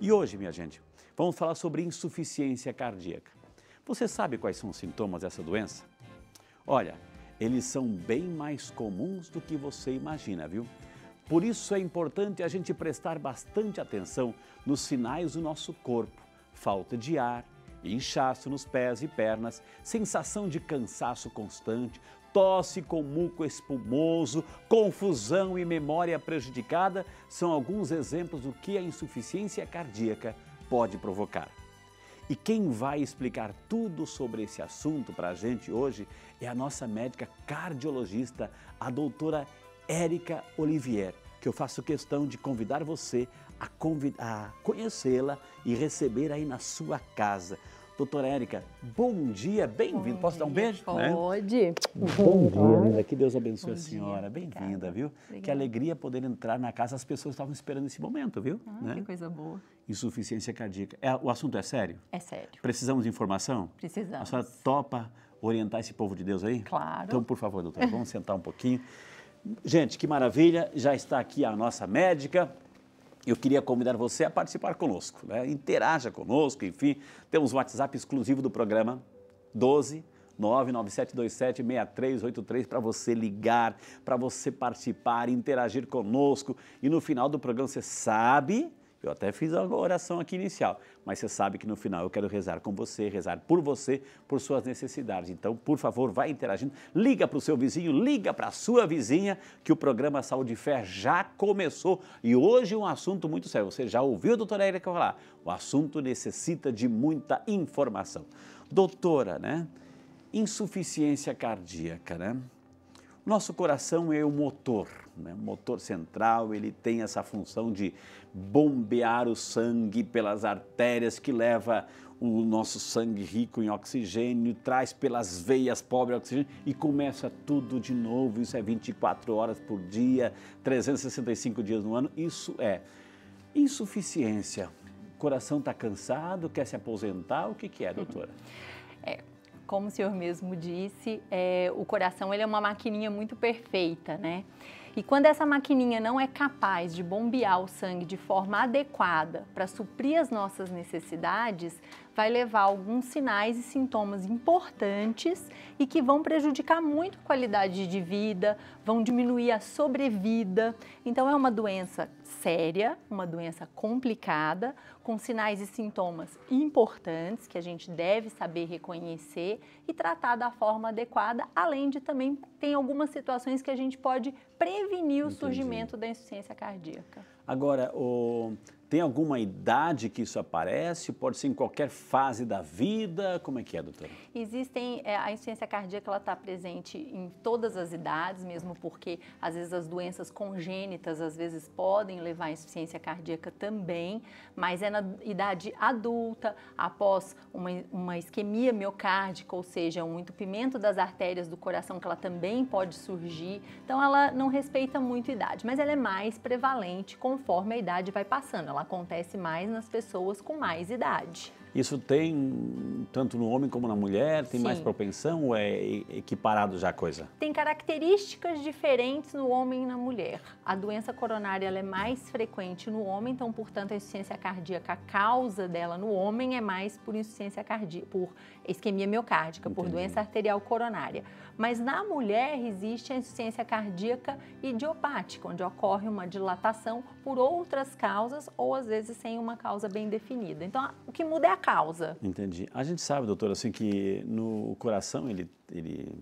E hoje, minha gente, vamos falar sobre insuficiência cardíaca. Você sabe quais são os sintomas dessa doença? Olha, eles são bem mais comuns do que você imagina, viu? Por isso é importante a gente prestar bastante atenção nos sinais do nosso corpo: falta de ar, inchaço nos pés e pernas, sensação de cansaço constante, tosse com muco espumoso, confusão e memória prejudicada são alguns exemplos do que a insuficiência cardíaca pode provocar. E quem vai explicar tudo sobre esse assunto para a gente hoje é a nossa médica cardiologista, a doutora Érica Olivier, que eu faço questão de convidar você a, a conhecê-la e receber aí na sua casa. Doutora Érica, bom dia, bem-vindo. Posso dar um beijo? Né? Pode. Né? Bom dia, linda. Que Deus abençoe bom a senhora. Bem-vinda, viu? Obrigada. Que alegria poder entrar na casa. As pessoas estavam esperando esse momento, viu? Ah, né? Que coisa boa. Insuficiência cardíaca. É, o assunto é sério? É sério. Precisamos de informação? Precisamos. A senhora topa orientar esse povo de Deus aí? Claro. Então, por favor, doutora, vamos sentar um pouquinho. Gente, que maravilha. Já está aqui a nossa médica eu queria convidar você a participar conosco. Né? Interaja conosco, enfim. Temos um WhatsApp exclusivo do programa 12 6383 para você ligar, para você participar, interagir conosco. E no final do programa você sabe eu até fiz a oração aqui inicial, mas você sabe que no final eu quero rezar com você, rezar por você, por suas necessidades. Então, por favor, vai interagindo, liga para o seu vizinho, liga para a sua vizinha, que o programa Saúde e Fé já começou e hoje um assunto muito sério. Você já ouviu a doutora Erika falar? O assunto necessita de muita informação. Doutora, né? Insuficiência cardíaca, né? Nosso coração é o motor, né? o motor central, ele tem essa função de bombear o sangue pelas artérias que leva o nosso sangue rico em oxigênio, traz pelas veias pobre oxigênio e começa tudo de novo. Isso é 24 horas por dia, 365 dias no ano. Isso é insuficiência. O coração está cansado, quer se aposentar? O que, que é, doutora? É, como o senhor mesmo disse, é, o coração ele é uma maquininha muito perfeita, né? E quando essa maquininha não é capaz de bombear o sangue de forma adequada para suprir as nossas necessidades, vai levar alguns sinais e sintomas importantes e que vão prejudicar muito a qualidade de vida, vão diminuir a sobrevida. Então, é uma doença séria, uma doença complicada, com sinais e sintomas importantes que a gente deve saber reconhecer e tratar da forma adequada, além de também tem algumas situações que a gente pode prevenir o Entendi. surgimento da insuficiência cardíaca. Agora, o tem alguma idade que isso aparece? Pode ser em qualquer fase da vida? Como é que é, doutora? Existem, é, a insuficiência cardíaca está presente em todas as idades, mesmo porque às vezes as doenças congênitas às vezes podem levar à insuficiência cardíaca também, mas é na idade adulta, após uma, uma isquemia miocárdica, ou seja, um entupimento das artérias do coração, que ela também pode surgir. Então ela não respeita muito a idade, mas ela é mais prevalente conforme a idade vai passando. Ela ela acontece mais nas pessoas com mais idade. Isso tem tanto no homem como na mulher? Tem Sim. mais propensão ou é equiparado já a coisa? Tem características diferentes no homem e na mulher. A doença coronária é mais frequente no homem, então, portanto, a insuficiência cardíaca, a causa dela no homem é mais por insuficiência cardíaca, por isquemia miocárdica, Entendi. por doença arterial coronária. Mas na mulher existe a insuficiência cardíaca idiopática, onde ocorre uma dilatação por outras causas ou às vezes sem uma causa bem definida. Então, o que muda é a causa. Entendi. A gente sabe, doutor, assim, que no coração ele, ele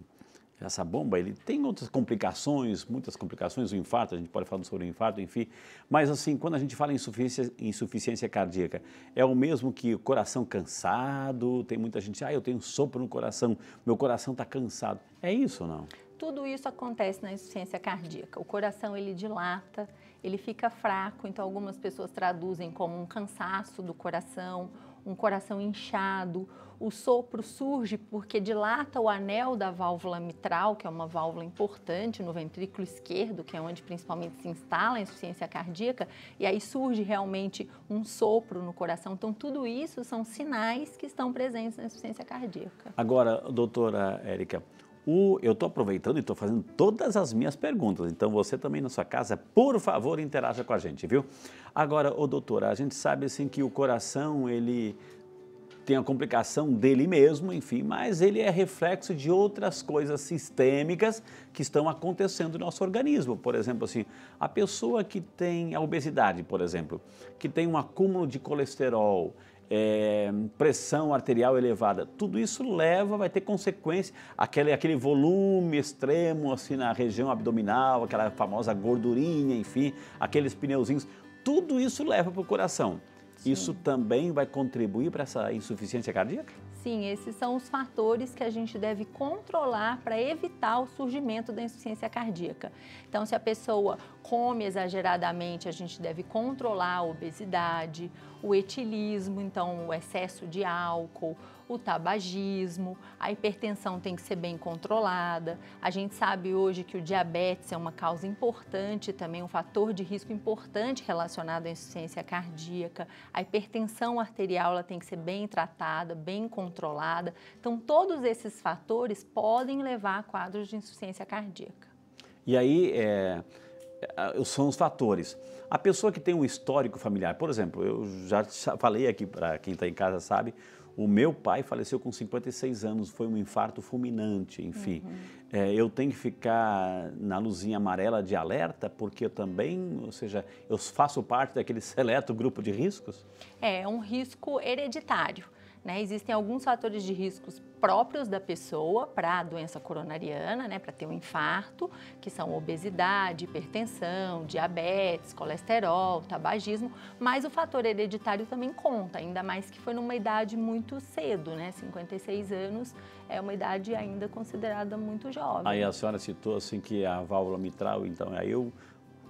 essa bomba, ele tem outras complicações, muitas complicações, o infarto, a gente pode falar sobre o infarto, enfim, mas assim, quando a gente fala em insuficiência, insuficiência cardíaca, é o mesmo que o coração cansado, tem muita gente, ah, eu tenho sopro no coração, meu coração está cansado, é isso ou não? Tudo isso acontece na insuficiência cardíaca, o coração ele dilata, ele fica fraco, então algumas pessoas traduzem como um cansaço do coração, um coração inchado. O sopro surge porque dilata o anel da válvula mitral, que é uma válvula importante no ventrículo esquerdo, que é onde principalmente se instala a insuficiência cardíaca, e aí surge realmente um sopro no coração. Então, tudo isso são sinais que estão presentes na insuficiência cardíaca. Agora, doutora Érica, o, eu estou aproveitando e estou fazendo todas as minhas perguntas, então você também na sua casa, por favor, interaja com a gente, viu? Agora, o doutora, a gente sabe assim que o coração, ele tem a complicação dele mesmo, enfim, mas ele é reflexo de outras coisas sistêmicas que estão acontecendo no nosso organismo. Por exemplo, assim, a pessoa que tem a obesidade, por exemplo, que tem um acúmulo de colesterol, é, pressão arterial elevada, tudo isso leva, vai ter consequência, aquele, aquele volume extremo assim na região abdominal, aquela famosa gordurinha, enfim, aqueles pneuzinhos, tudo isso leva para o coração. Sim. Isso também vai contribuir para essa insuficiência cardíaca? sim, esses são os fatores que a gente deve controlar para evitar o surgimento da insuficiência cardíaca. Então, se a pessoa come exageradamente, a gente deve controlar a obesidade, o etilismo, então o excesso de álcool, o tabagismo, a hipertensão tem que ser bem controlada. A gente sabe hoje que o diabetes é uma causa importante também, um fator de risco importante relacionado à insuficiência cardíaca. A hipertensão arterial ela tem que ser bem tratada, bem controlada. Então, todos esses fatores podem levar a quadros de insuficiência cardíaca. E aí, é, é são os fatores. A pessoa que tem um histórico familiar, por exemplo, eu já falei aqui para quem está em casa sabe, o meu pai faleceu com 56 anos, foi um infarto fulminante, enfim. Uhum. É, eu tenho que ficar na luzinha amarela de alerta, porque eu também, ou seja, eu faço parte daquele seleto grupo de riscos? É, um risco hereditário. Né? Existem alguns fatores de riscos próprios da pessoa para a doença coronariana, né, para ter um infarto, que são obesidade, hipertensão, diabetes, colesterol, tabagismo, mas o fator hereditário também conta, ainda mais que foi numa idade muito cedo, né, 56 anos é uma idade ainda considerada muito jovem. Aí a senhora citou assim que a válvula mitral, então aí é eu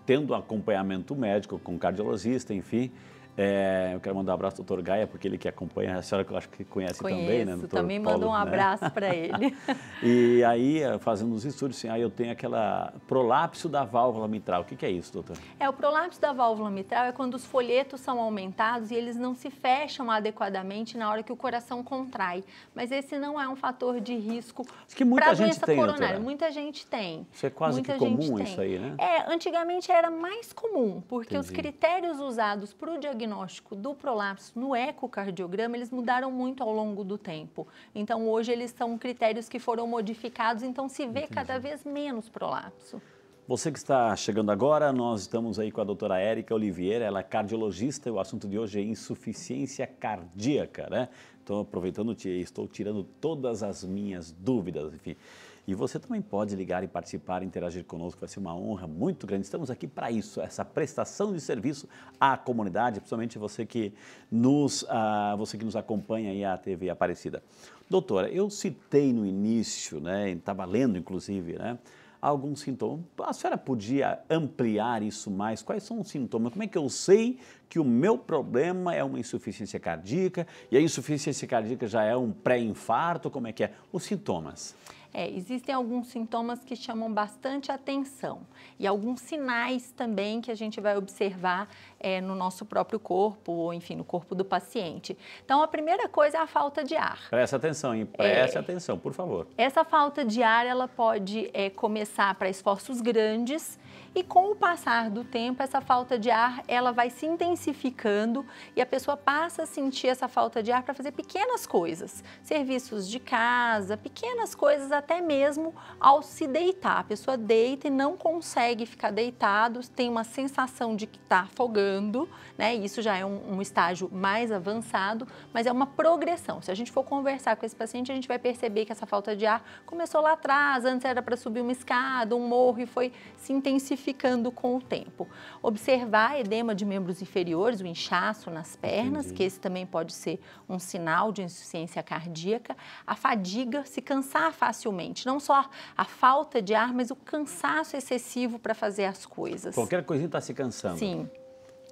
tendo acompanhamento médico com cardiologista, enfim, é, eu quero mandar um abraço ao doutor Gaia, porque ele que acompanha, a senhora eu acho que conhece Conheço, também, né? Doutor também Paulo, manda um né? abraço para ele. e aí, eh, fazendo os estudos, assim, aí eu tenho aquela prolapso da válvula mitral. O que, que é isso, doutor? É, o prolapso da válvula mitral é quando os folhetos são aumentados e eles não se fecham adequadamente na hora que o coração contrai. Mas esse não é um fator de risco para a doença tem, coronária. Doutora. Muita gente tem. Isso é quase muita que comum isso aí, né? É, antigamente era mais comum, porque Entendi. os critérios usados para o diagnóstico diagnóstico do prolapso no ecocardiograma, eles mudaram muito ao longo do tempo. Então, hoje eles são critérios que foram modificados, então se vê Entendi. cada vez menos prolapso. Você que está chegando agora, nós estamos aí com a doutora Érica Oliveira, ela é cardiologista e o assunto de hoje é insuficiência cardíaca, né? Então, aproveitando, estou tirando todas as minhas dúvidas, enfim. E você também pode ligar e participar, interagir conosco, vai ser uma honra muito grande. Estamos aqui para isso, essa prestação de serviço à comunidade, principalmente você que nos, uh, você que nos acompanha aí à TV Aparecida. Doutora, eu citei no início, né, estava lendo inclusive, né, alguns sintomas. A senhora podia ampliar isso mais? Quais são os sintomas? Como é que eu sei que o meu problema é uma insuficiência cardíaca e a insuficiência cardíaca já é um pré-infarto? Como é que é? Os sintomas. É, existem alguns sintomas que chamam bastante atenção e alguns sinais também que a gente vai observar é, no nosso próprio corpo, ou enfim, no corpo do paciente. Então, a primeira coisa é a falta de ar. Presta atenção, hein? Presta é, atenção, por favor. Essa falta de ar, ela pode é, começar para esforços grandes e com o passar do tempo, essa falta de ar, ela vai se intensificando e a pessoa passa a sentir essa falta de ar para fazer pequenas coisas, serviços de casa, pequenas coisas até mesmo ao se deitar. A pessoa deita e não consegue ficar deitado, tem uma sensação de que está afogando, né? Isso já é um, um estágio mais avançado, mas é uma progressão. Se a gente for conversar com esse paciente, a gente vai perceber que essa falta de ar começou lá atrás, antes era para subir uma escada, um morro e foi se intensificando ficando com o tempo. Observar edema de membros inferiores, o inchaço nas pernas, Entendi. que esse também pode ser um sinal de insuficiência cardíaca, a fadiga, se cansar facilmente, não só a falta de ar, mas o cansaço excessivo para fazer as coisas. Qualquer coisinha está se cansando. Sim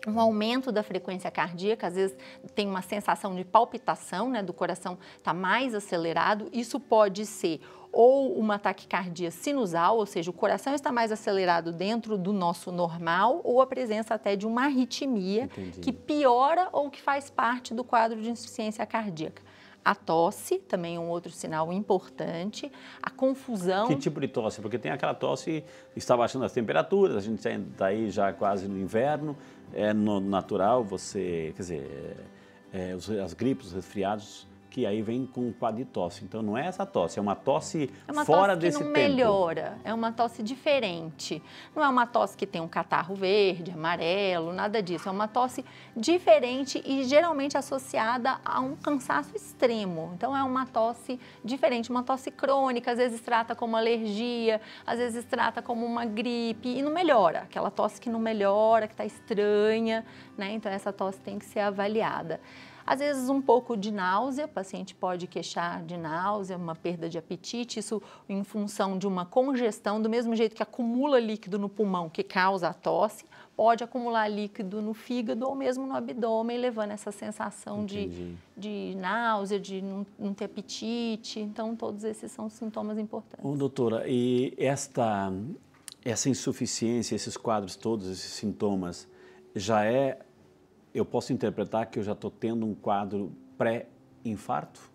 um aumento da frequência cardíaca, às vezes tem uma sensação de palpitação, né, do coração está mais acelerado. Isso pode ser ou uma taquicardia sinusal, ou seja, o coração está mais acelerado dentro do nosso normal, ou a presença até de uma arritmia Entendi. que piora ou que faz parte do quadro de insuficiência cardíaca. A tosse também é um outro sinal importante. A confusão. Que tipo de tosse? Porque tem aquela tosse, está baixando as temperaturas, a gente está aí já quase no inverno, é no natural, você, quer dizer, é, é as gripes, os resfriados, que aí vem com um quadro de tosse. Então não é essa tosse, é uma tosse é uma fora tosse desse tempo. que não tempo. melhora, é uma tosse diferente. Não é uma tosse que tem um catarro verde, amarelo, nada disso. É uma tosse diferente e geralmente associada a um cansaço extremo. Então é uma tosse diferente, uma tosse crônica, às vezes trata como alergia, às vezes trata como uma gripe e não melhora. Aquela tosse que não melhora, que está estranha, né? Então essa tosse tem que ser avaliada. Às vezes um pouco de náusea, o paciente pode queixar de náusea, uma perda de apetite, isso em função de uma congestão, do mesmo jeito que acumula líquido no pulmão que causa a tosse, pode acumular líquido no fígado ou mesmo no abdômen, levando essa sensação de, de náusea, de não, não ter apetite. Então, todos esses são sintomas importantes. Bom, doutora, e esta, essa insuficiência, esses quadros todos, esses sintomas, já é eu posso interpretar que eu já estou tendo um quadro pré-infarto?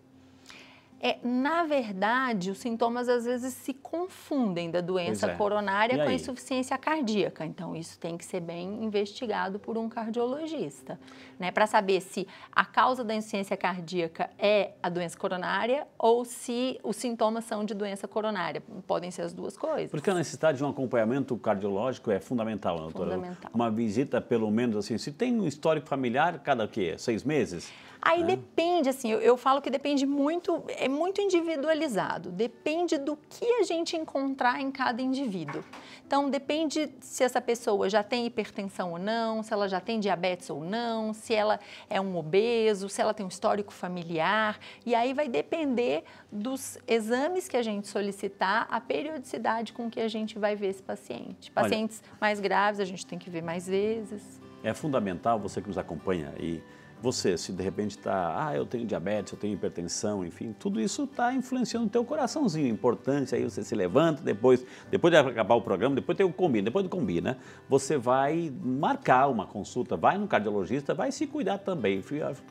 é, na verdade, os sintomas às vezes se confundem da doença é. coronária e com aí? a insuficiência cardíaca. Então, isso tem que ser bem investigado por um cardiologista, né? Para saber se a causa da insuficiência cardíaca é a doença coronária ou se os sintomas são de doença coronária. Podem ser as duas coisas. Porque a necessidade de um acompanhamento cardiológico é fundamental, né, doutora? Fundamental. Uma visita, pelo menos assim, se tem um histórico familiar, cada o quê? Seis meses? Aí é. depende, assim, eu, eu, falo que depende muito, é muito individualizado, depende do que a gente encontrar em cada indivíduo. Então, depende se essa pessoa já tem hipertensão ou não, se ela já tem diabetes ou não, se ela é um obeso, se ela tem um histórico familiar. E aí vai depender dos exames que a gente solicitar, a periodicidade com que a gente vai ver esse paciente. Pacientes Olha, mais graves a gente tem que ver mais vezes. É fundamental, você que nos acompanha aí. E você, se de repente está, ah, eu tenho diabetes, eu tenho hipertensão, enfim, tudo isso está influenciando o teu coraçãozinho. Importante, aí você se levanta, depois, depois de acabar o programa, depois tem o combina, depois do combina, você vai marcar uma consulta, vai no cardiologista, vai se cuidar também.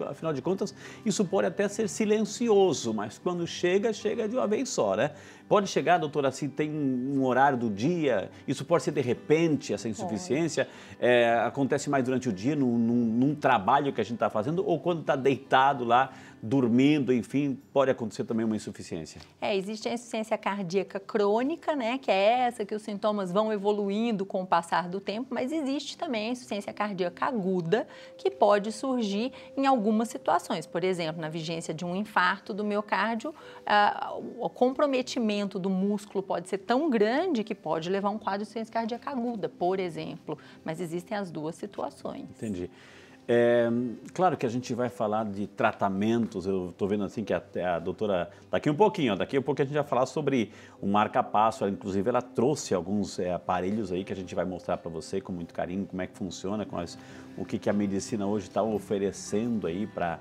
Afinal de contas, isso pode até ser silencioso, mas quando chega, chega de uma vez só, né? Pode chegar, doutora, assim, tem um horário do dia, isso pode ser de repente, essa insuficiência, é. É, acontece mais durante o dia, num, num, num trabalho que a gente está fazendo fazendo ou quando está deitado lá, dormindo, enfim, pode acontecer também uma insuficiência? É, existe a insuficiência cardíaca crônica, né, que é essa que os sintomas vão evoluindo com o passar do tempo, mas existe também a insuficiência cardíaca aguda, que pode surgir em algumas situações, por exemplo, na vigência de um infarto do miocárdio, ah, o comprometimento do músculo pode ser tão grande que pode levar a um quadro de insuficiência cardíaca aguda, por exemplo, mas existem as duas situações. Entendi. É, claro que a gente vai falar de tratamentos, eu estou vendo assim que a, a doutora, daqui um pouquinho, ó, daqui a um pouco a gente vai falar sobre o um marca-passo, inclusive ela trouxe alguns é, aparelhos aí que a gente vai mostrar para você com muito carinho, como é que funciona, as, o que, que a medicina hoje está oferecendo aí para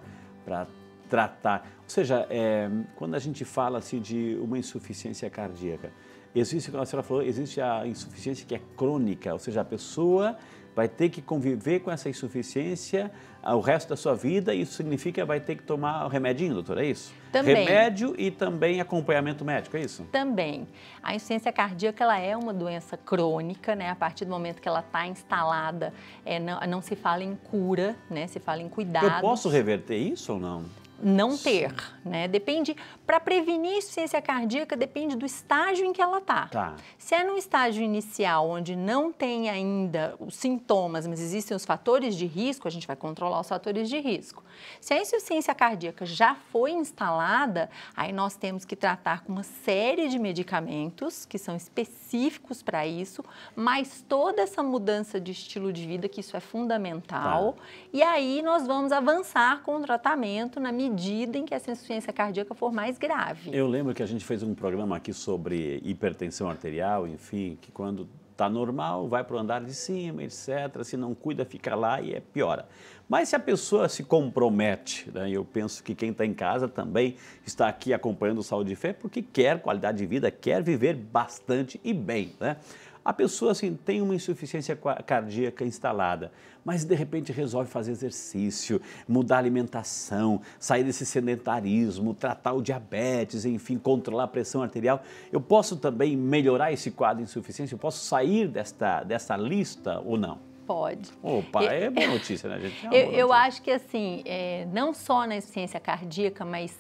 tratar. Ou seja, é, quando a gente fala assim, de uma insuficiência cardíaca, existe, como a senhora falou, existe a insuficiência que é crônica, ou seja, a pessoa vai ter que conviver com essa insuficiência o resto da sua vida e isso significa que vai ter que tomar o remedinho, doutora, é isso? Também. Remédio e também acompanhamento médico, é isso? Também. A insuficiência cardíaca ela é uma doença crônica, né? A partir do momento que ela está instalada, é, não, não se fala em cura, né? Se fala em cuidado. Eu posso reverter isso ou não? não ter, né? Depende, para prevenir insuficiência cardíaca, depende do estágio em que ela está. Tá. Se é num estágio inicial, onde não tem ainda os sintomas, mas existem os fatores de risco, a gente vai controlar os fatores de risco. Se a insuficiência cardíaca já foi instalada, aí nós temos que tratar com uma série de medicamentos que são específicos para isso, mas toda essa mudança de estilo de vida, que isso é fundamental, tá. e aí nós vamos avançar com o tratamento na medida em que essa insuficiência cardíaca for mais grave. Eu lembro que a gente fez um programa aqui sobre hipertensão arterial, enfim, que quando está normal, vai para o andar de cima, etc. Se não cuida, fica lá e é piora. Mas se a pessoa se compromete, né, eu penso que quem está em casa também está aqui acompanhando o Saúde e Fé porque quer qualidade de vida, quer viver bastante e bem. Né? A pessoa assim tem uma insuficiência cardíaca instalada, mas de repente resolve fazer exercício, mudar a alimentação, sair desse sedentarismo, tratar o diabetes, enfim, controlar a pressão arterial. Eu posso também melhorar esse quadro de insuficiência? Eu posso sair desta, dessa lista ou não? pode. Opa, é boa notícia, né, gente? É eu, eu acho que, assim, é, não só na insuficiência cardíaca, mas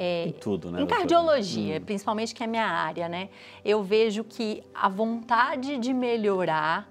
é, em tudo, né? Em cardiologia, hum. principalmente que é minha área, né? Eu vejo que a vontade de melhorar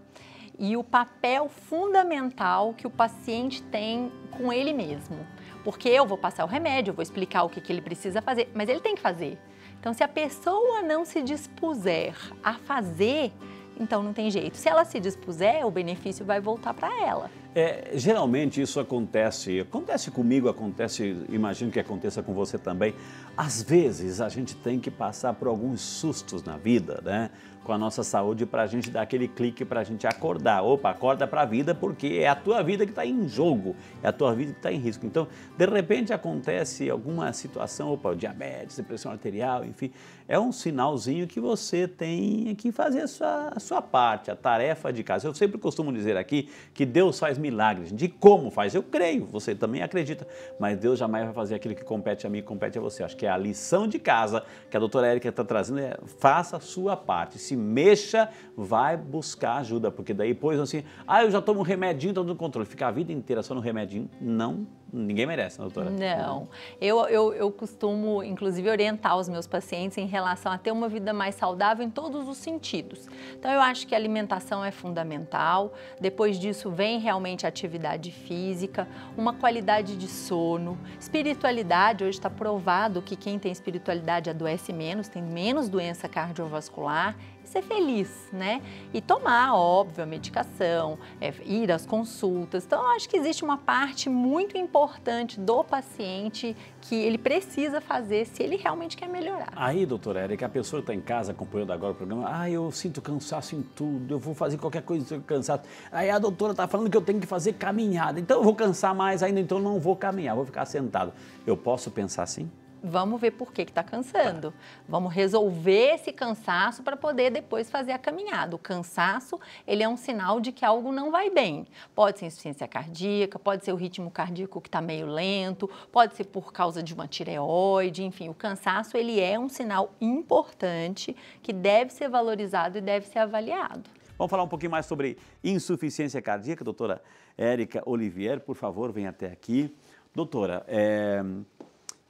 e o papel fundamental que o paciente tem com ele mesmo. Porque eu vou passar o remédio, eu vou explicar o que, que ele precisa fazer, mas ele tem que fazer. Então, se a pessoa não se dispuser a fazer, então não tem jeito. Se ela se dispuser, o benefício vai voltar para ela. É, geralmente isso acontece, acontece comigo, acontece, imagino que aconteça com você também. Às vezes a gente tem que passar por alguns sustos na vida, né? com a nossa saúde para a gente dar aquele clique para a gente acordar. Opa, acorda para a vida porque é a tua vida que está em jogo, é a tua vida que está em risco. Então, de repente acontece alguma situação, opa, diabetes, pressão arterial, enfim, é um sinalzinho que você tem que fazer a sua, a sua parte, a tarefa de casa. Eu sempre costumo dizer aqui que Deus faz milagres. De como faz? Eu creio, você também acredita, mas Deus jamais vai fazer aquilo que compete a mim, compete a você. Acho que é a lição de casa que a doutora Érica está trazendo é faça a sua parte. Se mexa, vai buscar ajuda, porque daí, pois assim, ah, eu já tomo um remedinho, estou tá no controle. Ficar a vida inteira só no remedinho, não ninguém merece, né, doutora? Não. Eu, eu, eu costumo, inclusive, orientar os meus pacientes em relação a ter uma vida mais saudável em todos os sentidos. Então, eu acho que a alimentação é fundamental. Depois disso, vem realmente atividade física, uma qualidade de sono, espiritualidade. Hoje está provado que quem tem espiritualidade adoece menos, tem menos doença cardiovascular ser é feliz, né? E tomar, óbvio, a medicação, é, ir às consultas. Então, eu acho que existe uma parte muito importante importante do paciente que ele precisa fazer se ele realmente quer melhorar. Aí, doutora Erika, a pessoa está em casa acompanhando agora o programa, ah, eu sinto cansaço em tudo, eu vou fazer qualquer coisa eu cansado. Aí a doutora está falando que eu tenho que fazer caminhada, então eu vou cansar mais ainda, então eu não vou caminhar, vou ficar sentado. Eu posso pensar assim? Vamos ver por que está cansando. Vamos resolver esse cansaço para poder depois fazer a caminhada. O cansaço, ele é um sinal de que algo não vai bem. Pode ser insuficiência cardíaca, pode ser o ritmo cardíaco que está meio lento, pode ser por causa de uma tireoide, enfim. O cansaço, ele é um sinal importante que deve ser valorizado e deve ser avaliado. Vamos falar um pouquinho mais sobre insuficiência cardíaca. Doutora Érica Olivier, por favor, venha até aqui. Doutora, é...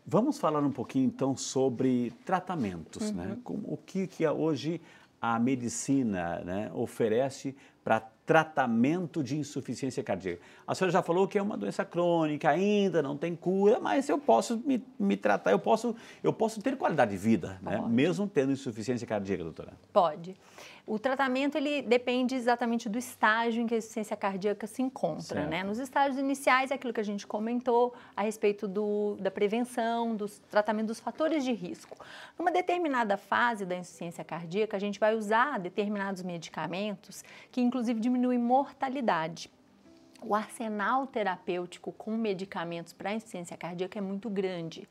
Vamos falar um pouquinho então sobre tratamentos, né? uhum. né? Como, o que, que hoje a medicina né, oferece para tratamento de insuficiência cardíaca. A senhora já falou que é uma doença crônica, ainda não tem cura, mas eu posso me, me tratar, eu posso, eu posso ter qualidade de vida, né? mesmo tendo insuficiência cardíaca, doutora. Pode. O tratamento ele depende exatamente do estágio em que a insuficiência cardíaca se encontra, né? Nos estágios iniciais, é aquilo que a gente comentou a respeito do, da prevenção, do tratamento dos fatores de risco. Numa determinada fase da insuficiência cardíaca, a gente vai usar determinados medicamentos que inclusive inclusive diminui mortalidade. O arsenal terapêutico com medicamentos para insuficiência cardíaca é muito grande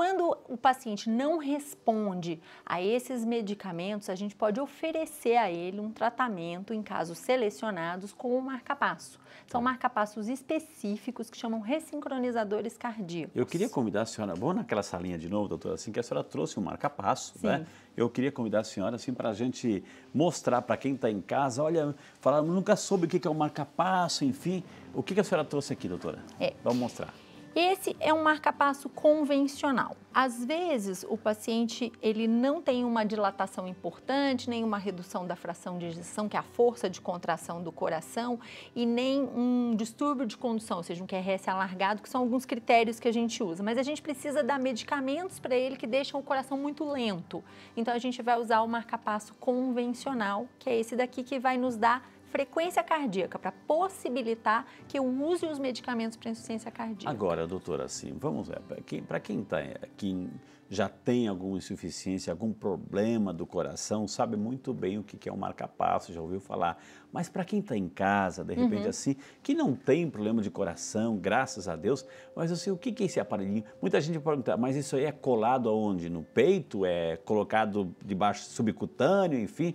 quando o paciente não responde a esses medicamentos, a gente pode oferecer a ele um tratamento, em casos selecionados, com o marcapasso. São tá. marcapassos específicos que chamam ressincronizadores cardíacos. Eu queria convidar a senhora, vamos naquela salinha de novo, doutora, assim que a senhora trouxe um marcapasso, né? Sim. né? Eu queria convidar a senhora assim para a gente mostrar para quem está em casa, olha, falar, nunca soube o que é o um marcapasso, enfim. O que a senhora trouxe aqui, doutora? É. Vamos mostrar. Esse é um marcapasso convencional. Às vezes, o paciente ele não tem uma dilatação importante, nem uma redução da fração de ejeção, que é a força de contração do coração, e nem um distúrbio de condução, ou seja, um QRS alargado, que são alguns critérios que a gente usa. Mas a gente precisa dar medicamentos para ele que deixam o coração muito lento. Então, a gente vai usar o marcapasso convencional, que é esse daqui que vai nos dar frequência cardíaca para possibilitar que eu use os medicamentos para insuficiência cardíaca. Agora, doutora, assim, vamos ver, para quem, tá, eh, quem já tem alguma insuficiência, algum problema do coração, sabe muito bem o que é um marca-passo, já ouviu falar. Mas para quem está em casa, de repente uhum. assim, que não tem problema de coração, graças a Deus, mas assim, o que é esse aparelhinho? Muita gente pergunta, mas isso aí é colado aonde? No peito? É colocado debaixo subcutâneo, enfim?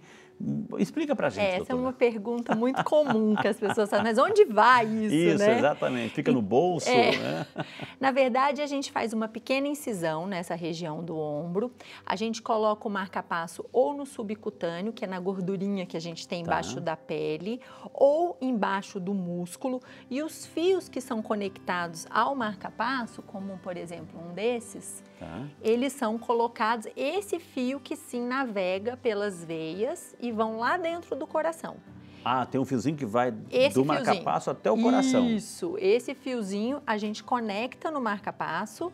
Explica para a gente. É, essa é doutora. é uma pergunta muito comum que as pessoas fazem, mas onde vai isso? Isso, né? exatamente. Fica no bolso? É. Né? Na verdade, a gente faz uma pequena incisão nessa região do ombro. A gente coloca o marca-passo ou no subcutâneo, que é na gordurinha que a gente tem tá. embaixo tá. da pele, ou embaixo do músculo. E os fios que são conectados ao marca-passo, como por exemplo um desses, tá. eles são colocados. Esse fio que sim navega pelas veias e vão lá dentro do coração. Ah, tem um fiozinho que vai esse do marca-passo até o coração. Isso, esse fiozinho a gente conecta no marca-passo.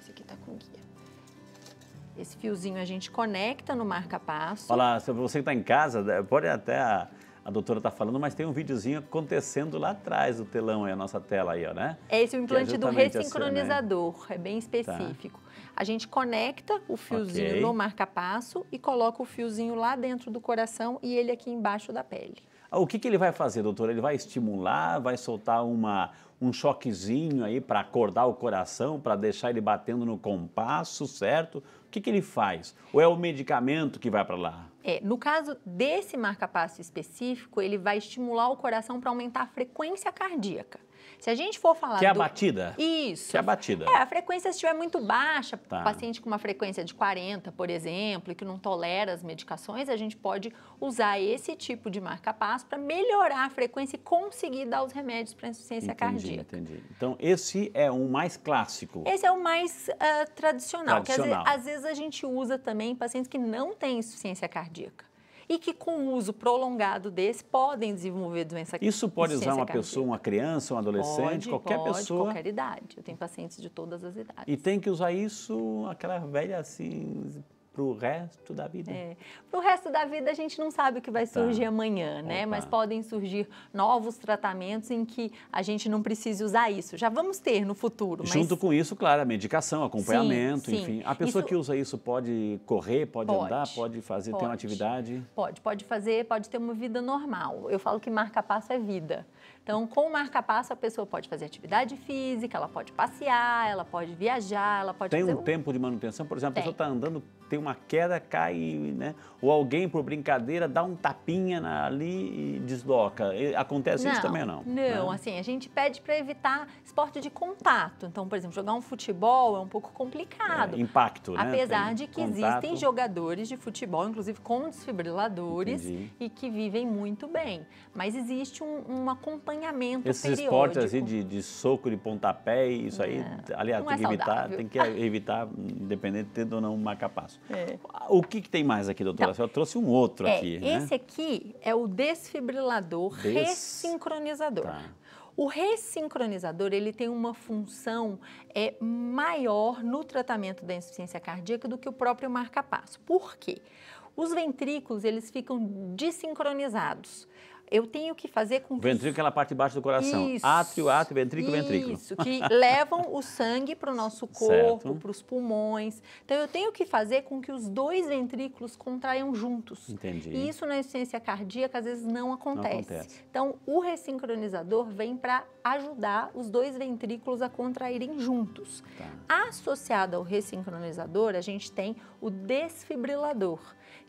Esse aqui tá com guia. Esse fiozinho a gente conecta no marca-passo. Olha lá, você que está em casa, pode até a doutora está falando, mas tem um videozinho acontecendo lá atrás do telão, aí, a nossa tela aí, ó, né? É esse o é implante é do ressincronizador, assim, né? é bem tá. específico. Tá. A gente conecta o fiozinho okay. no marca-passo e coloca o fiozinho lá dentro do coração e ele aqui embaixo da pele. Ah, o que, que ele vai fazer, doutora? Ele vai estimular, vai soltar uma, um choquezinho aí para acordar o coração, para deixar ele batendo no compasso, certo? O que, que ele faz? Ou é o medicamento que vai para lá? É, no caso desse marca-passo específico, ele vai estimular o coração para aumentar a frequência cardíaca. Se a gente for falar. Que é a batida? Isso. Que é a batida. É, a frequência se estiver muito baixa, tá. paciente com uma frequência de 40, por exemplo, e que não tolera as medicações, a gente pode usar esse tipo de marca-passo para melhorar a frequência e conseguir dar os remédios para insuficiência entendi, cardíaca. Entendi. Então, esse é um mais clássico. Esse é o mais uh, ah, tradicional. tradicional. Que às, às vezes a gente usa também pacientes que não têm insuficiência cardíaca e que com o uso prolongado desse podem desenvolver doença Isso pode usar uma cardíaca. pessoa, uma criança, um adolescente, pode, qualquer pode, pessoa? qualquer idade. Eu tenho pacientes de todas as idades. E tem que usar isso, aquela velha assim, para o resto da vida. É. Para o resto da vida, a gente não sabe o que vai tá, surgir tá. amanhã, né? Opa. Tá. Mas podem surgir novos tratamentos em que a gente não precise usar isso. Já vamos ter no futuro. Mas... Junto com isso, claro, a medicação, acompanhamento, sim, sim. enfim. A pessoa isso... que usa isso pode correr, pode, pode andar, pode fazer, pode. ter uma atividade? Pode, pode fazer, pode ter uma vida normal. Eu falo que marca passo é vida. Então, com o marca-passo, a pessoa pode fazer atividade física, ela pode passear, ela pode viajar, ela pode Tem fazer um, um tempo de manutenção? Por exemplo, tem. a pessoa está andando, tem uma queda, cai, né? Ou alguém, por brincadeira, dá um tapinha ali e desloca. Acontece não, isso também não? Não, né? assim, a gente pede para evitar esporte de contato. Então, por exemplo, jogar um futebol é um pouco complicado. É, impacto, né? Apesar tem de que contato. existem jogadores de futebol, inclusive com desfibriladores, Entendi. e que vivem muito bem. Mas existe um, uma companhia acompanhamento Esses periódico. esportes assim de, de soco, de pontapé, isso aí, é. aliás, ah, tem, é que evitar, tem que evitar, independente de ter ou não um marcapasso. É. O que, que, tem mais aqui, doutora? Então, Eu trouxe um outro é, aqui. Né? Esse aqui é o desfibrilador Des... ressincronizador. Tá. O ressincronizador ele tem uma função é, maior no tratamento da insuficiência cardíaca do que o próprio marca-passo. Por quê? Os ventrículos eles ficam desincronizados eu tenho que fazer com que... O ventrículo é aquela parte de baixo do coração. Isso, átrio, átrio, ventrículo, isso, ventrículo. Isso, que levam o sangue para o nosso corpo, para os pulmões. Então, eu tenho que fazer com que os dois ventrículos contraiam juntos. Entendi. E isso na essência cardíaca, às vezes, não acontece. Não acontece. Então, o ressincronizador vem para ajudar os dois ventrículos a contraírem juntos. Tá. Associado ao ressincronizador, a gente tem o desfibrilador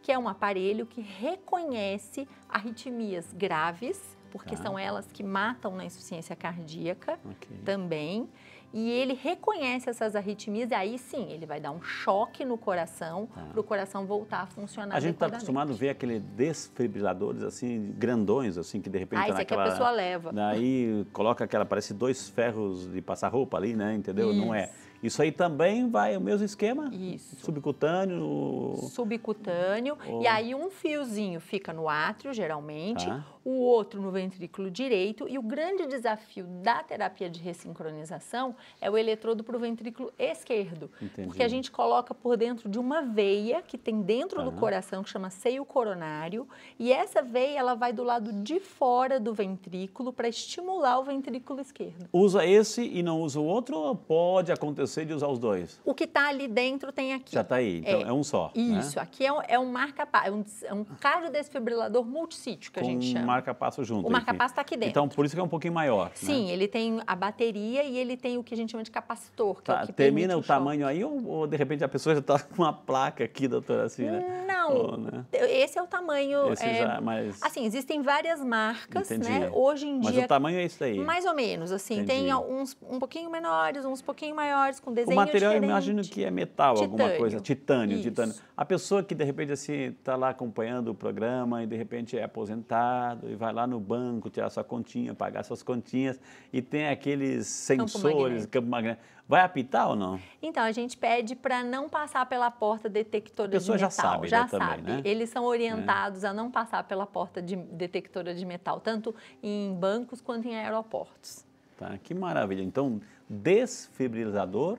que é um aparelho que reconhece arritmias graves, porque tá. são elas que matam na insuficiência cardíaca okay. também. E ele reconhece essas arritmias, e aí sim, ele vai dar um choque no coração, tá. para o coração voltar a funcionar. A gente está acostumado a ver aqueles desfibriladores, assim, grandões, assim, que de repente. Ah, isso naquela, é que a pessoa leva. Aí coloca aquela, parece dois ferros de passar roupa ali, né? Entendeu? Isso. Não é. Isso aí também vai o mesmo esquema? Isso. Subcutâneo? Subcutâneo. Ou... E aí um fiozinho fica no átrio, geralmente. Tá o outro no ventrículo direito. E o grande desafio da terapia de ressincronização é o eletrodo para o ventrículo esquerdo. Entendi. Porque a gente coloca por dentro de uma veia que tem dentro uhum. do tá. coração, que chama seio coronário. E essa veia ela vai do lado de fora do ventrículo para estimular o ventrículo esquerdo. Usa esse e não usa o outro? Ou pode acontecer de usar os dois? O que está ali dentro tem aqui. Já está aí, então é, é, um só. Né? Isso, né? aqui é um, é um marca, é um, é um cardiodesfibrilador multissítio que Com a gente chama marca-passo junto. O marca-passo está aqui dentro. Então, por isso que é um pouquinho maior. Né? Sim, né? ele tem a bateria e ele tem o que a gente chama de capacitor. Tá, é o tá, termina o, o tamanho aí ou, ou, de repente a pessoa já está com uma placa aqui, doutora assim, né? Não, ou, né? esse é o tamanho. Esse é, já, é mas... Assim, existem várias marcas, Entendi. né? Hoje em dia. Mas o tamanho é isso aí. Mais ou menos, assim. Entendi. Tem uns um pouquinho menores, uns um pouquinho maiores, com desenho O material diferente. eu imagino que é metal, titânio. alguma coisa. Titânio, isso. titânio. A pessoa que de repente assim está lá acompanhando o programa e de repente é aposentado mercado e vai lá no banco tirar sua continha, pagar suas continhas e tem aqueles sensores, campo, campo magnético. Vai apitar ou não? Então, a gente pede para não passar pela porta detectora de metal. Né, já sabe, já, sabe. Também, né? Eles são né? orientados é. a não passar pela porta de detectora de metal, tanto em bancos quanto em aeroportos. Tá, que maravilha. Então, desfibrilizador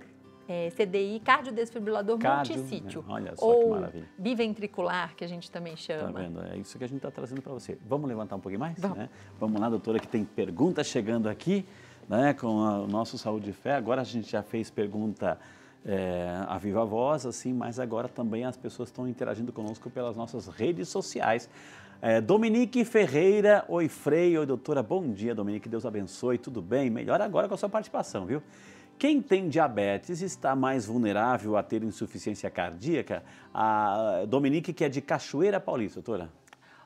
é, CDI cardiodesfibrilador Cardio, multissítio. Né? Olha só ou que maravilha. biventricular, que a gente também chama. Tá vendo? É isso que a gente está trazendo para você. Vamos levantar um pouquinho mais? Vamos, né? Vamos lá, doutora, que tem pergunta chegando aqui né, com a, o nosso Saúde e Fé. Agora a gente já fez pergunta é, a viva voz, assim, mas agora também as pessoas estão interagindo conosco pelas nossas redes sociais. É, Dominique Ferreira, oi Frei, oi doutora, bom dia Dominique, Deus abençoe, tudo bem? Melhor agora com a sua participação, viu? Quem tem diabetes está mais vulnerável a ter insuficiência cardíaca? A Dominique, que é de Cachoeira Paulista, doutora.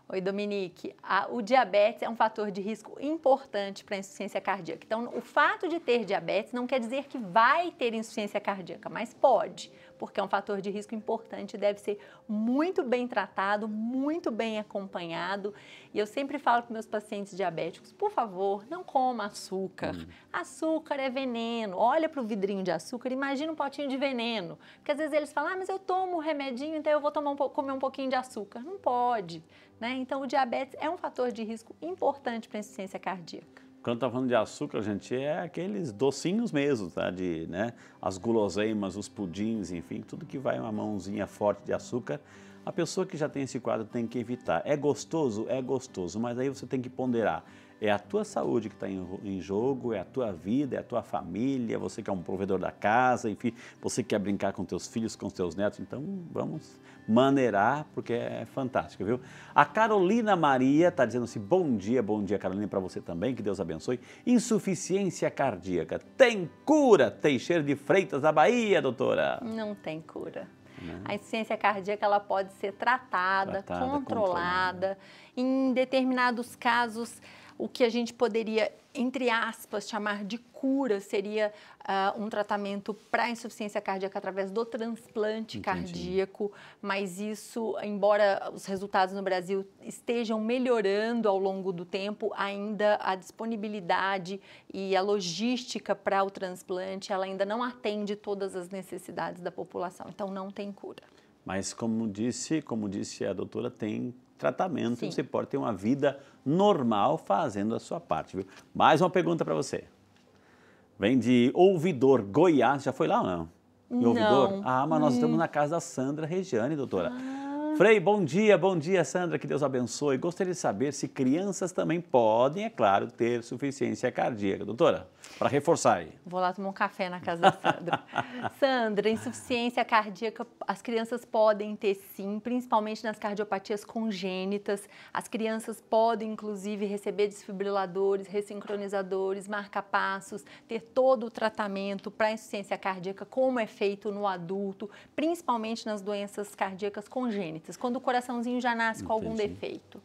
Oi, Dominique. A, o diabetes é um fator de risco importante para a insuficiência cardíaca. Então, o fato de ter diabetes não quer dizer que vai ter insuficiência cardíaca, mas pode porque é um fator de risco importante, deve ser muito bem tratado, muito bem acompanhado. E eu sempre falo para meus pacientes diabéticos, por favor, não coma açúcar. Hum. Açúcar é veneno. Olha para o vidrinho de açúcar, imagina um potinho de veneno. Porque às vezes eles falam, ah, mas eu tomo o remedinho, então eu vou tomar um, comer um pouquinho de açúcar. Não pode. Né? Então, o diabetes é um fator de risco importante para a insuficiência cardíaca. Quando está falando de açúcar, gente, é aqueles docinhos mesmo, tá? De, né? As guloseimas, os pudins, enfim, tudo que vai uma mãozinha forte de açúcar. A pessoa que já tem esse quadro tem que evitar. É gostoso? É gostoso, mas aí você tem que ponderar. É a tua saúde que está em, jogo, é a tua vida, é a tua família, você que é um provedor da casa, enfim, você que quer brincar com teus filhos, com teus netos. Então, vamos maneirar, porque é fantástico, viu? A Carolina Maria está dizendo assim: bom dia, bom dia, Carolina, para você também, que Deus abençoe. Insuficiência cardíaca. Tem cura, Teixeira de Freitas, da Bahia, doutora? Não tem cura. A insuficiência cardíaca ela pode ser tratada, tratada controlada, controlada. Em determinados casos, o que a gente poderia, entre aspas, chamar de cura seria uh, um tratamento para insuficiência cardíaca através do transplante Entendi. cardíaco, mas isso, embora os resultados no Brasil estejam melhorando ao longo do tempo, ainda a disponibilidade e a logística para o transplante, ela ainda não atende todas as necessidades da população, então não tem cura. Mas como disse, como disse a doutora, tem tratamento Sim. você pode ter uma vida normal fazendo a sua parte. Viu? Mais uma pergunta para você. Vem de Ouvidor Goiás, já foi lá ou não? Em Ouvidor? Ah, mas nós hum. estamos na casa da Sandra Regiane, doutora. Ah Frei, bom dia, bom dia, Sandra, que Deus abençoe. Gostaria de saber se crianças também podem, é claro, ter suficiência cardíaca. Doutora, para reforçar aí. Vou lá tomar um café na casa da Sandra. Sandra, insuficiência cardíaca, as crianças podem ter sim, principalmente nas cardiopatias congênitas. As crianças podem, inclusive, receber desfibriladores, ressincronizadores, marca-passos, ter todo o tratamento para insuficiência cardíaca, como é feito no adulto, principalmente nas doenças cardíacas congênitas doenças, quando o coraçãozinho já nasce Entendi. com algum defeito?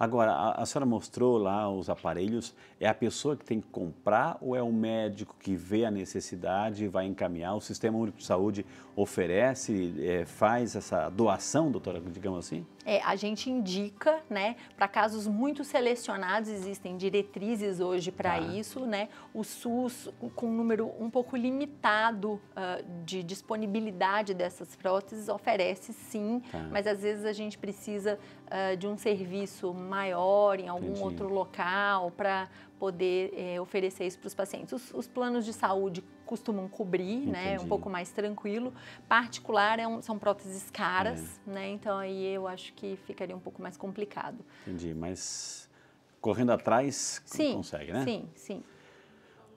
Agora, a, a senhora mostrou lá os aparelhos, é a pessoa que tem que comprar ou é o médico que vê a necessidade e vai encaminhar? O Sistema Único de Saúde oferece, é, faz essa doação, doutora, digamos assim? É, a gente indica, né, para casos muito selecionados, existem diretrizes hoje para ah. Tá. isso, né? O SUS, com um número um pouco limitado uh, de disponibilidade dessas próteses, oferece sim, tá. mas às vezes a gente precisa uh, de um serviço maior em algum Entendi. outro local para poder é, oferecer isso para os pacientes. Os, os, planos de saúde costumam cobrir, Entendi. né? um pouco mais tranquilo. Particular é um, são próteses caras, é. né? Então aí eu acho que ficaria um pouco mais complicado. Entendi, mas correndo atrás sim, consegue, né? Sim, sim.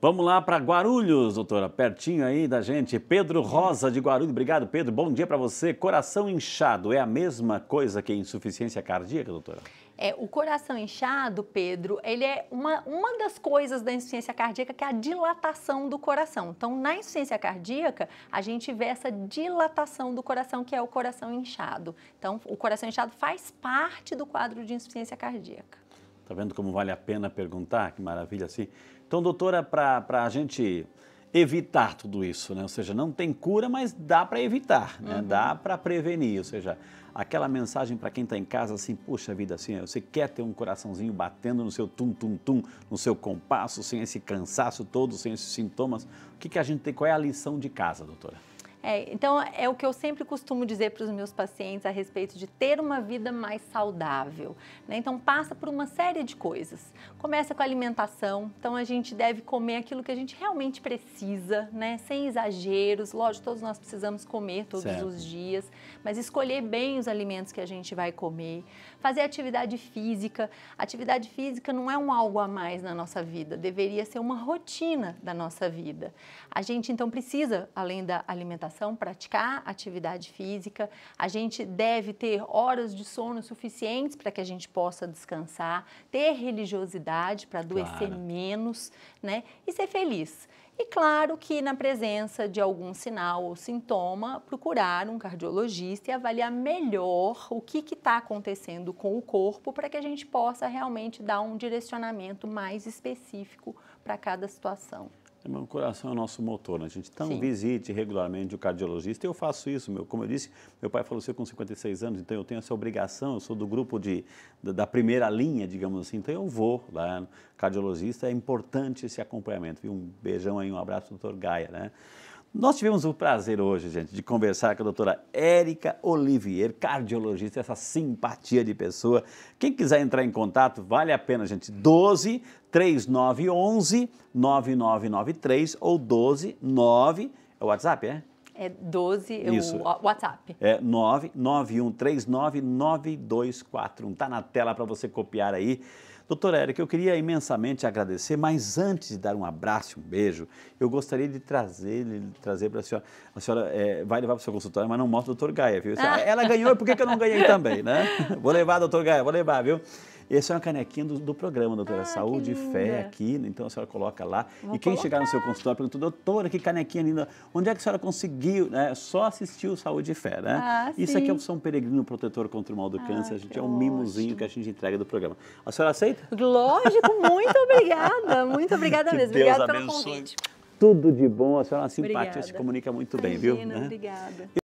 Vamos lá para Guarulhos, doutora, pertinho aí da gente. Pedro Rosa de Guarulhos, obrigado, Pedro. Bom dia para você. Coração inchado é a mesma coisa que insuficiência cardíaca, doutora? É, o coração inchado, Pedro, ele é uma, uma das coisas da insuficiência cardíaca que é a dilatação do coração. Então, na insuficiência cardíaca, a gente vê essa dilatação do coração, que é o coração inchado. Então, o coração inchado faz parte do quadro de insuficiência cardíaca. Tá vendo como vale a pena perguntar? Que maravilha assim. Então, doutora, para a gente evitar tudo isso, né? Ou seja, não tem cura, mas dá para evitar, né? Uhum. Dá para prevenir, ou seja, aquela mensagem para quem está em casa assim, puxa vida, assim, você quer ter um coraçãozinho batendo no seu tum tum tum, no seu compasso, sem esse cansaço todo, sem esses sintomas. O que, que a gente tem? Qual é a lição de casa, doutora? É, então, é o que eu sempre costumo dizer para os meus pacientes a respeito de ter uma vida mais saudável. Né? Então, passa por uma série de coisas. Começa com a alimentação, então a gente deve comer aquilo que a gente realmente precisa, né? sem exageros. Lógico, todos nós precisamos comer todos certo. os dias, mas escolher bem os alimentos que a gente vai comer fazer atividade física. Atividade física não é um algo a mais na nossa vida, deveria ser uma rotina da nossa vida. A gente então precisa, além da alimentação, praticar atividade física. A gente deve ter horas de sono suficientes para que a gente possa descansar, ter religiosidade para adoecer claro. menos, né? E ser feliz. E claro que na presença de algum sinal ou sintoma, procurar um cardiologista e avaliar melhor o que está acontecendo com o corpo para que a gente possa realmente dar um direcionamento mais específico para cada situação. É o coração é o nosso motor, né, gente? Então, Sim. visite regularmente o cardiologista. Eu faço isso, meu, como eu disse, meu pai falou faleceu com 56 anos, então eu tenho essa obrigação, eu sou do grupo de, da primeira linha, digamos assim, então eu vou lá cardiologista, é importante esse acompanhamento. Um beijão aí, um abraço, doutor Gaia, né? Nós tivemos o prazer hoje, gente, de conversar com a doutora Érica Olivier, cardiologista, essa simpatia de pessoa. Quem quiser entrar em contato, vale a pena, gente. 12 3911 9993 ou 12 9 é o WhatsApp, é? É 12, é Isso. o WhatsApp. É 991399241. Tá na tela para você copiar aí. Doutora Érica, eu queria imensamente agradecer, mas antes de dar um abraço, um beijo, eu gostaria de trazer, de trazer para a senhora. A senhora é, vai levar para o seu consultório, mas não mostra o doutor Gaia, viu? Ela ganhou, por que, que eu não ganhei também, né? Vou levar, doutor Gaia, vou levar, viu? Essa é uma canequinha do, do programa, doutora. Ah, Saúde e Fé aqui. Né? Então a senhora coloca lá. Vou e quem colocar. chegar no seu consultório pergunta, doutora, que canequinha linda. Onde é que a senhora conseguiu? Né? Só assistiu Saúde e Fé, né? Ah, Isso sim. aqui é o São Peregrino Protetor contra o Mal do ah, Câncer. A gente é um mimozinho que a gente entrega do programa. A senhora aceita? Lógico, muito obrigada. Muito obrigada que mesmo. Obrigada pelo convite. Tudo de bom. A senhora é uma simpatia, obrigada. se comunica muito Imagina, bem, viu? Obrigada.